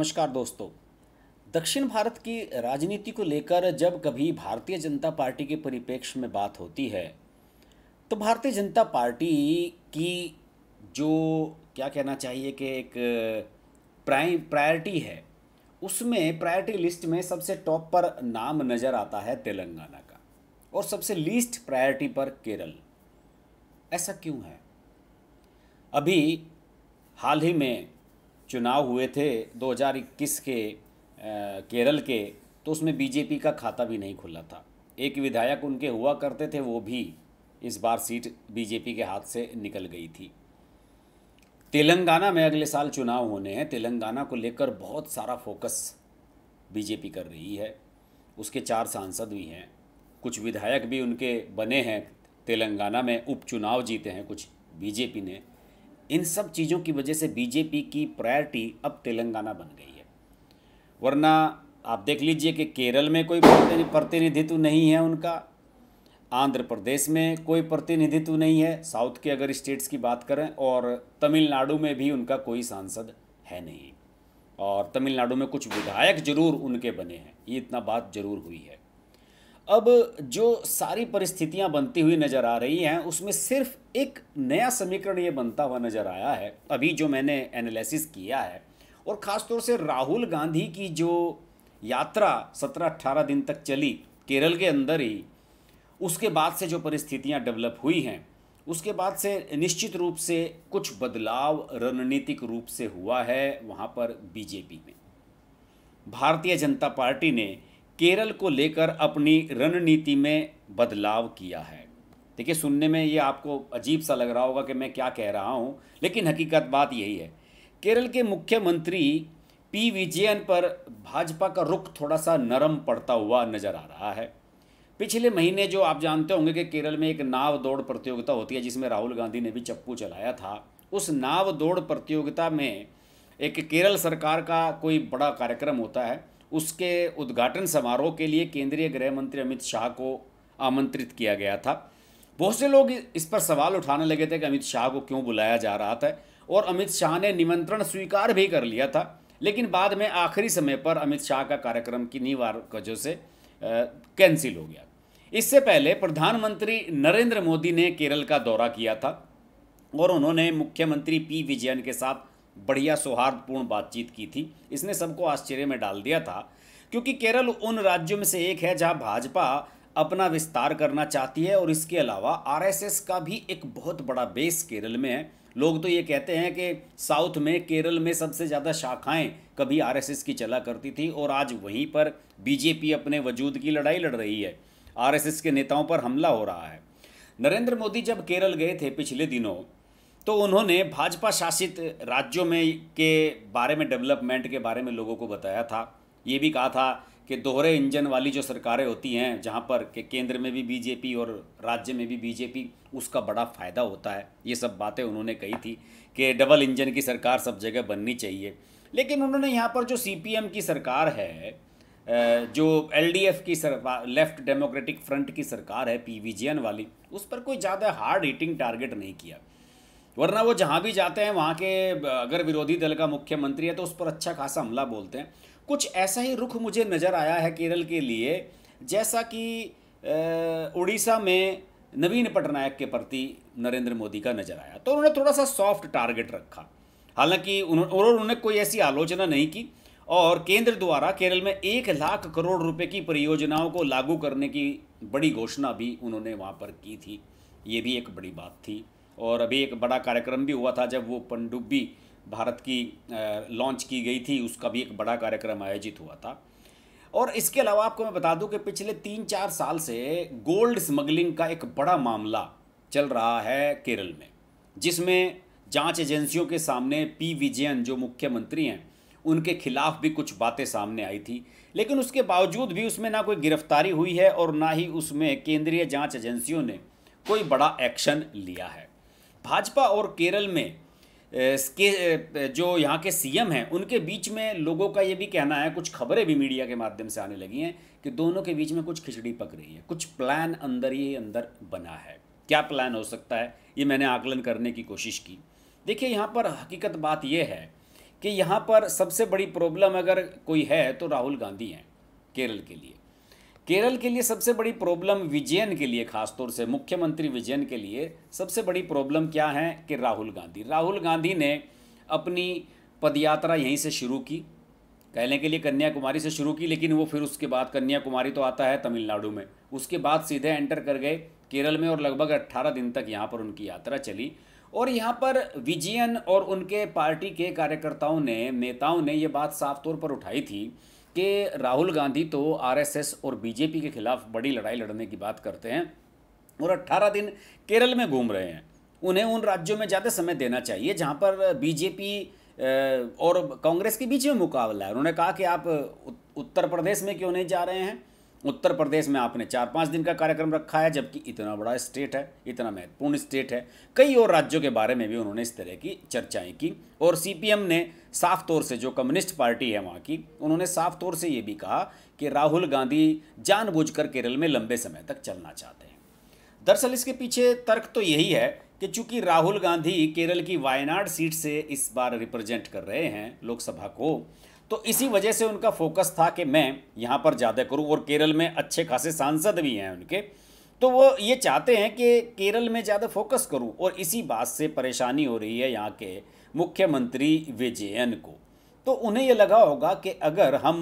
नमस्कार दोस्तों दक्षिण भारत की राजनीति को लेकर जब कभी भारतीय जनता पार्टी के परिप्रेक्ष्य में बात होती है तो भारतीय जनता पार्टी की जो क्या कहना चाहिए कि एक प्राइम प्रायोरिटी है उसमें प्रायोरिटी लिस्ट में सबसे टॉप पर नाम नज़र आता है तेलंगाना का और सबसे लीस्ट प्रायरिटी पर केरल ऐसा क्यों है अभी हाल ही में चुनाव हुए थे 2021 के आ, केरल के तो उसमें बीजेपी का खाता भी नहीं खुला था एक विधायक उनके हुआ करते थे वो भी इस बार सीट बीजेपी के हाथ से निकल गई थी तेलंगाना में अगले साल चुनाव होने हैं तेलंगाना को लेकर बहुत सारा फोकस बीजेपी कर रही है उसके चार सांसद भी हैं कुछ विधायक भी उनके बने हैं तेलंगाना में उपचुनाव जीते हैं कुछ बीजेपी ने इन सब चीज़ों की वजह से बीजेपी की प्रायोरिटी अब तेलंगाना बन गई है वरना आप देख लीजिए कि केरल में कोई प्रतिनिधित्व नहीं है उनका आंध्र प्रदेश में कोई प्रतिनिधित्व नहीं है साउथ के अगर स्टेट्स की बात करें और तमिलनाडु में भी उनका कोई सांसद है नहीं और तमिलनाडु में कुछ विधायक जरूर उनके बने हैं ये इतना बात जरूर हुई है अब जो सारी परिस्थितियां बनती हुई नज़र आ रही हैं उसमें सिर्फ एक नया समीकरण ये बनता हुआ नज़र आया है अभी जो मैंने एनालिसिस किया है और ख़ास तौर से राहुल गांधी की जो यात्रा सत्रह अट्ठारह दिन तक चली केरल के अंदर ही उसके बाद से जो परिस्थितियां डेवलप हुई हैं उसके बाद से निश्चित रूप से कुछ बदलाव रणनीतिक रूप से हुआ है वहाँ पर बीजेपी में भारतीय जनता पार्टी ने केरल को लेकर अपनी रणनीति में बदलाव किया है देखिए सुनने में ये आपको अजीब सा लग रहा होगा कि मैं क्या कह रहा हूँ लेकिन हकीकत बात यही है केरल के मुख्यमंत्री पी विजयन पर भाजपा का रुख थोड़ा सा नरम पड़ता हुआ नज़र आ रहा है पिछले महीने जो आप जानते होंगे कि केरल में एक नाव दौड़ प्रतियोगिता होती है जिसमें राहुल गांधी ने भी चप्पू चलाया था उस नाव दौड़ प्रतियोगिता में एक केरल सरकार का कोई बड़ा कार्यक्रम होता है उसके उद्घाटन समारोह के लिए केंद्रीय गृह मंत्री अमित शाह को आमंत्रित किया गया था बहुत से लोग इस पर सवाल उठाने लगे थे कि अमित शाह को क्यों बुलाया जा रहा था और अमित शाह ने निमंत्रण स्वीकार भी कर लिया था लेकिन बाद में आखिरी समय पर अमित शाह का कार्यक्रम की नीवार वजह से कैंसिल हो गया इससे पहले प्रधानमंत्री नरेंद्र मोदी ने केरल का दौरा किया था और उन्होंने मुख्यमंत्री पी विजयन के साथ बढ़िया सौहार्दपूर्ण बातचीत की थी इसने सबको आश्चर्य में डाल दिया था क्योंकि केरल उन राज्यों में से एक है जहां भाजपा अपना विस्तार करना चाहती है और इसके अलावा आरएसएस का भी एक बहुत बड़ा बेस केरल में है लोग तो ये कहते हैं कि साउथ में केरल में सबसे ज़्यादा शाखाएं कभी आरएसएस की चला करती थी और आज वहीं पर बीजेपी अपने वजूद की लड़ाई लड़ रही है आरएसएस के नेताओं पर हमला हो रहा है नरेंद्र मोदी जब केरल गए थे पिछले दिनों तो उन्होंने भाजपा शासित राज्यों में के बारे में डेवलपमेंट के बारे में लोगों को बताया था ये भी कहा था कि दोहरे इंजन वाली जो सरकारें होती हैं जहाँ पर के केंद्र में भी बीजेपी और राज्य में भी बीजेपी उसका बड़ा फ़ायदा होता है ये सब बातें उन्होंने कही थी कि डबल इंजन की सरकार सब जगह बननी चाहिए लेकिन उन्होंने यहाँ पर जो सी की सरकार है जो एल की सरकार लेफ्ट डेमोक्रेटिक फ्रंट की सरकार है पी वाली उस पर कोई ज़्यादा हार्ड हीटिंग टारगेट नहीं किया वरना वो जहाँ भी जाते हैं वहाँ के अगर विरोधी दल का मुख्यमंत्री है तो उस पर अच्छा खासा हमला बोलते हैं कुछ ऐसा ही रुख मुझे नज़र आया है केरल के लिए जैसा कि उड़ीसा में नवीन पटनायक के प्रति नरेंद्र मोदी का नज़र आया तो उन्होंने थोड़ा सा सॉफ्ट टारगेट रखा हालांकि उन्होंने कोई ऐसी आलोचना नहीं की और केंद्र द्वारा केरल में एक लाख करोड़ रुपए की परियोजनाओं को लागू करने की बड़ी घोषणा भी उन्होंने वहाँ पर की थी ये भी एक बड़ी बात थी और अभी एक बड़ा कार्यक्रम भी हुआ था जब वो पनडुब्बी भारत की लॉन्च की गई थी उसका भी एक बड़ा कार्यक्रम आयोजित हुआ था और इसके अलावा आपको मैं बता दूं कि पिछले तीन चार साल से गोल्ड स्मगलिंग का एक बड़ा मामला चल रहा है केरल में जिसमें जांच एजेंसियों के सामने पी विजयन जो मुख्यमंत्री हैं उनके खिलाफ भी कुछ बातें सामने आई थी लेकिन उसके बावजूद भी उसमें ना कोई गिरफ्तारी हुई है और ना ही उसमें केंद्रीय जांच एजेंसियों ने कोई बड़ा एक्शन लिया है भाजपा और केरल में के जो यहाँ के सीएम हैं उनके बीच में लोगों का ये भी कहना है कुछ खबरें भी मीडिया के माध्यम से आने लगी हैं कि दोनों के बीच में कुछ खिचड़ी पक रही है कुछ प्लान अंदर ही अंदर बना है क्या प्लान हो सकता है ये मैंने आकलन करने की कोशिश की देखिए यहाँ पर हकीकत बात यह है कि यहाँ पर सबसे बड़ी प्रॉब्लम अगर कोई है तो राहुल गांधी हैं केरल के लिए केरल के लिए सबसे बड़ी प्रॉब्लम विजयन के लिए खासतौर से मुख्यमंत्री विजयन के लिए सबसे बड़ी प्रॉब्लम क्या है कि राहुल गांधी राहुल गांधी ने अपनी पदयात्रा यहीं से शुरू की कहने के लिए कन्याकुमारी से शुरू की लेकिन वो फिर उसके बाद कन्याकुमारी तो आता है तमिलनाडु में उसके बाद सीधे एंटर कर गए केरल में और लगभग 18 दिन तक यहाँ पर उनकी यात्रा चली और यहाँ पर विजयन और उनके पार्टी के कार्यकर्ताओं ने नेताओं ने ये बात साफ तौर पर उठाई थी कि राहुल गांधी तो आरएसएस और बीजेपी के खिलाफ बड़ी लड़ाई लड़ने की बात करते हैं और 18 दिन केरल में घूम रहे हैं उन्हें उन राज्यों में ज़्यादा समय देना चाहिए जहाँ पर बीजेपी और कांग्रेस के बीच में मुकाबला है उन्होंने कहा कि आप उत्तर प्रदेश में क्यों नहीं जा रहे हैं उत्तर प्रदेश में आपने चार पाँच दिन का कार्यक्रम रखा है जबकि इतना बड़ा स्टेट है इतना महत्वपूर्ण स्टेट है कई और राज्यों के बारे में भी उन्होंने इस तरह की चर्चाएं की और सीपीएम ने साफ तौर से जो कम्युनिस्ट पार्टी है वहाँ की उन्होंने साफ तौर से ये भी कहा कि राहुल गांधी जानबूझकर केरल में लंबे समय तक चलना चाहते हैं दरअसल इसके पीछे तर्क तो यही है कि चूंकि राहुल गांधी केरल की वायनाड सीट से इस बार रिप्रेजेंट कर रहे हैं लोकसभा को तो इसी वजह से उनका फोकस था कि मैं यहाँ पर ज़्यादा करूँ और केरल में अच्छे खासे सांसद भी हैं उनके तो वो ये चाहते हैं कि केरल में ज़्यादा फोकस करूँ और इसी बात से परेशानी हो रही है यहाँ के मुख्यमंत्री विजयन को तो उन्हें ये लगा होगा कि अगर हम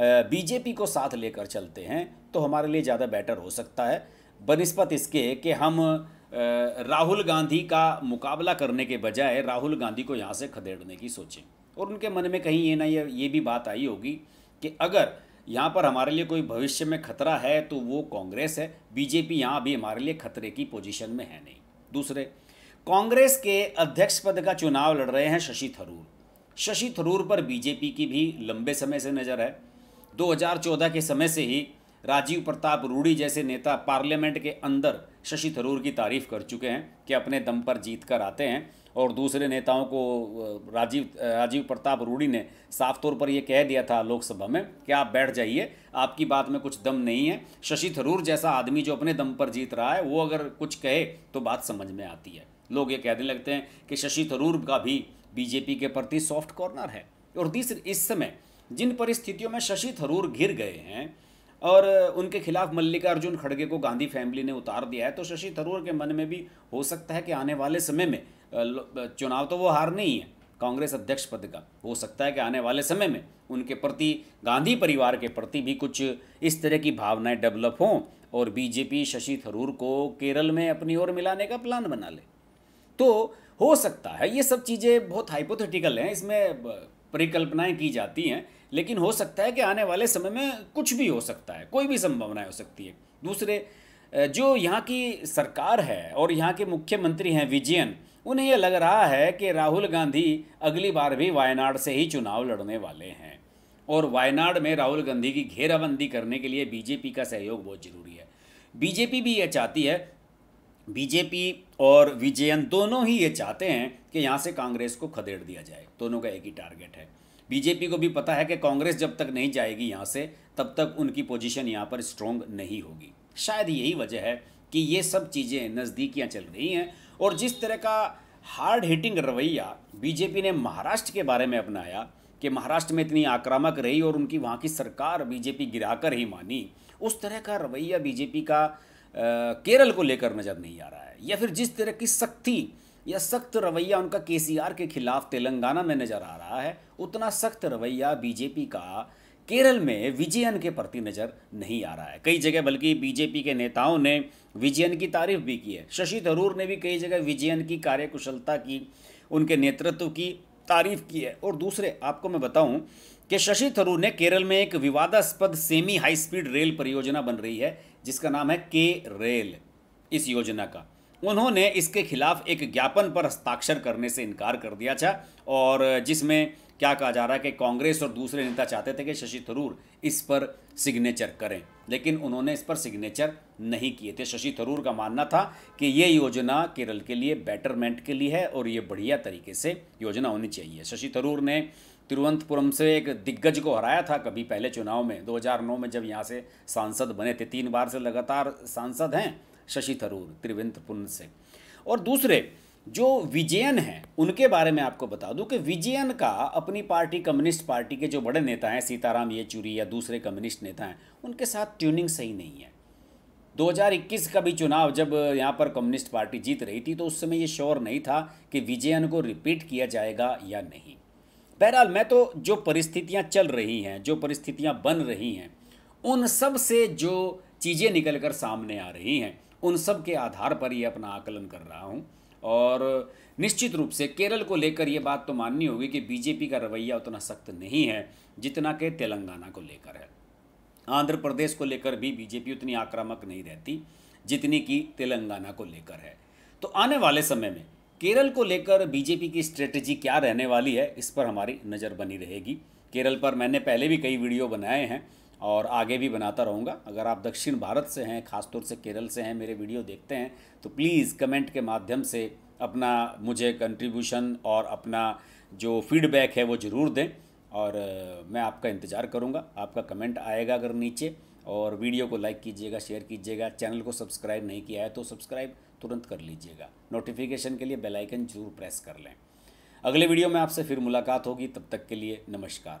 बीजेपी को साथ लेकर चलते हैं तो हमारे लिए ज़्यादा बेटर हो सकता है बनस्पत इसके कि हम राहुल गांधी का मुकाबला करने के बजाय राहुल गांधी को यहाँ से खदेड़ने की सोचें और उनके मन में कहीं ये ना ये ये भी बात आई होगी कि अगर यहाँ पर हमारे लिए कोई भविष्य में खतरा है तो वो कांग्रेस है बीजेपी यहाँ भी हमारे लिए खतरे की पोजीशन में है नहीं दूसरे कांग्रेस के अध्यक्ष पद का चुनाव लड़ रहे हैं शशि थरूर शशि थरूर पर बीजेपी की भी लंबे समय से नज़र है 2014 के समय से ही राजीव प्रताप रूडी जैसे नेता पार्लियामेंट के अंदर शशि थरूर की तारीफ कर चुके हैं कि अपने दम पर जीत कर आते हैं और दूसरे नेताओं को राजीव राजीव प्रताप रूडी ने साफ तौर पर यह कह दिया था लोकसभा में कि आप बैठ जाइए आपकी बात में कुछ दम नहीं है शशि थरूर जैसा आदमी जो अपने दम पर जीत रहा है वो अगर कुछ कहे तो बात समझ में आती है लोग ये कहने लगते हैं कि शशि थरूर का भी बीजेपी के प्रति सॉफ्ट कॉर्नर है और तीसरे इस समय जिन परिस्थितियों में शशि थरूर घिर गए हैं और उनके खिलाफ मल्लिकार्जुन खड़गे को गांधी फैमिली ने उतार दिया है तो शशि थरूर के मन में भी हो सकता है कि आने वाले समय में चुनाव तो वो हार नहीं है कांग्रेस अध्यक्ष पद का हो सकता है कि आने वाले समय में उनके प्रति गांधी परिवार के प्रति भी कुछ इस तरह की भावनाएं डेवलप हों और बीजेपी शशि थरूर को केरल में अपनी ओर मिलाने का प्लान बना ले तो हो सकता है ये सब चीज़ें बहुत हाइपोथेटिकल हैं इसमें परिकल्पनाएं की जाती हैं लेकिन हो सकता है कि आने वाले समय में कुछ भी हो सकता है कोई भी संभावनाएं हो सकती है दूसरे जो यहाँ की सरकार है और यहाँ के मुख्यमंत्री हैं विजयन उन्हें यह लग रहा है कि राहुल गांधी अगली बार भी वायनाड से ही चुनाव लड़ने वाले हैं और वायनाड में राहुल गांधी की घेराबंदी करने के लिए बीजेपी का सहयोग बहुत ज़रूरी है बीजेपी भी यह चाहती है बीजेपी और विजयन दोनों ही ये चाहते हैं कि यहाँ से कांग्रेस को खदेड़ दिया जाए दोनों का एक ही टारगेट है बीजेपी को भी पता है कि कांग्रेस जब तक नहीं जाएगी यहाँ से तब तक उनकी पोजीशन यहाँ पर स्ट्रॉन्ग नहीं होगी शायद यही वजह है कि ये सब चीज़ें नज़दीकियाँ चल रही हैं और जिस तरह का हार्ड हिटिंग रवैया बीजेपी ने महाराष्ट्र के बारे में अपनाया कि महाराष्ट्र में इतनी आक्रामक रही और उनकी वहाँ की सरकार बीजेपी गिराकर ही मानी उस तरह का रवैया बीजेपी का आ, केरल को लेकर नज़र नहीं आ रहा है या फिर जिस तरह की सख्ती या सख्त रवैया उनका केसीआर के खिलाफ तेलंगाना में नज़र आ रहा है उतना सख्त रवैया बीजेपी का केरल में विजयन के प्रति नज़र नहीं आ रहा है कई जगह बल्कि बीजेपी के नेताओं ने विजयन की तारीफ भी की है शशि थरूर ने भी कई जगह विजयन की कार्यकुशलता की उनके नेतृत्व की तारीफ की है और दूसरे आपको मैं बताऊं कि शशि थरूर ने केरल में एक विवादास्पद सेमी हाई स्पीड रेल परियोजना बन रही है जिसका नाम है के रेल इस योजना का उन्होंने इसके खिलाफ एक ज्ञापन पर हस्ताक्षर करने से इनकार कर दिया था और जिसमें क्या कहा जा रहा है कि कांग्रेस और दूसरे नेता चाहते थे कि शशि थरूर इस पर सिग्नेचर करें लेकिन उन्होंने इस पर सिग्नेचर नहीं किए थे शशि थरूर का मानना था कि ये योजना केरल के लिए बेटरमेंट के लिए है और ये बढ़िया तरीके से योजना होनी चाहिए शशि थरूर ने तिरुवंतपुरम से एक दिग्गज को हराया था कभी पहले चुनाव में 2009 में जब यहाँ से सांसद बने थे तीन बार से लगातार सांसद हैं शशि थरूर तिरुवंतपुरम से और दूसरे जो विजयन हैं उनके बारे में आपको बता दूं कि विजयन का अपनी पार्टी कम्युनिस्ट पार्टी के जो बड़े नेता हैं सीताराम येचुरी या दूसरे कम्युनिस्ट नेता हैं उनके साथ ट्यूनिंग सही नहीं है 2021 का भी चुनाव जब यहाँ पर कम्युनिस्ट पार्टी जीत रही थी तो उस समय ये श्योर नहीं था कि विजयन को रिपीट किया जाएगा या नहीं बहरहाल मैं तो जो परिस्थितियाँ चल रही हैं जो परिस्थितियाँ बन रही हैं उन सब से जो चीज़ें निकल कर सामने आ रही हैं उन सब के आधार पर ही अपना आकलन कर रहा हूँ और निश्चित रूप से केरल को लेकर ये बात तो माननी होगी कि बीजेपी का रवैया उतना सख्त नहीं है जितना के तेलंगाना को लेकर है आंध्र प्रदेश को लेकर भी बीजेपी उतनी आक्रामक नहीं रहती जितनी कि तेलंगाना को लेकर है तो आने वाले समय में केरल को लेकर बीजेपी की स्ट्रेटजी क्या रहने वाली है इस पर हमारी नज़र बनी रहेगी केरल पर मैंने पहले भी कई वीडियो बनाए हैं और आगे भी बनाता रहूँगा अगर आप दक्षिण भारत से हैं ख़ासतौर से केरल से हैं मेरे वीडियो देखते हैं तो प्लीज़ कमेंट के माध्यम से अपना मुझे कंट्रीब्यूशन और अपना जो फीडबैक है वो ज़रूर दें और मैं आपका इंतज़ार करूँगा आपका कमेंट आएगा अगर नीचे और वीडियो को लाइक कीजिएगा शेयर कीजिएगा चैनल को सब्सक्राइब नहीं किया है तो सब्सक्राइब तुरंत कर लीजिएगा नोटिफिकेशन के लिए बेल आइकन जरूर प्रेस कर लें अगले वीडियो में आपसे फिर मुलाकात होगी तब तक के लिए नमस्कार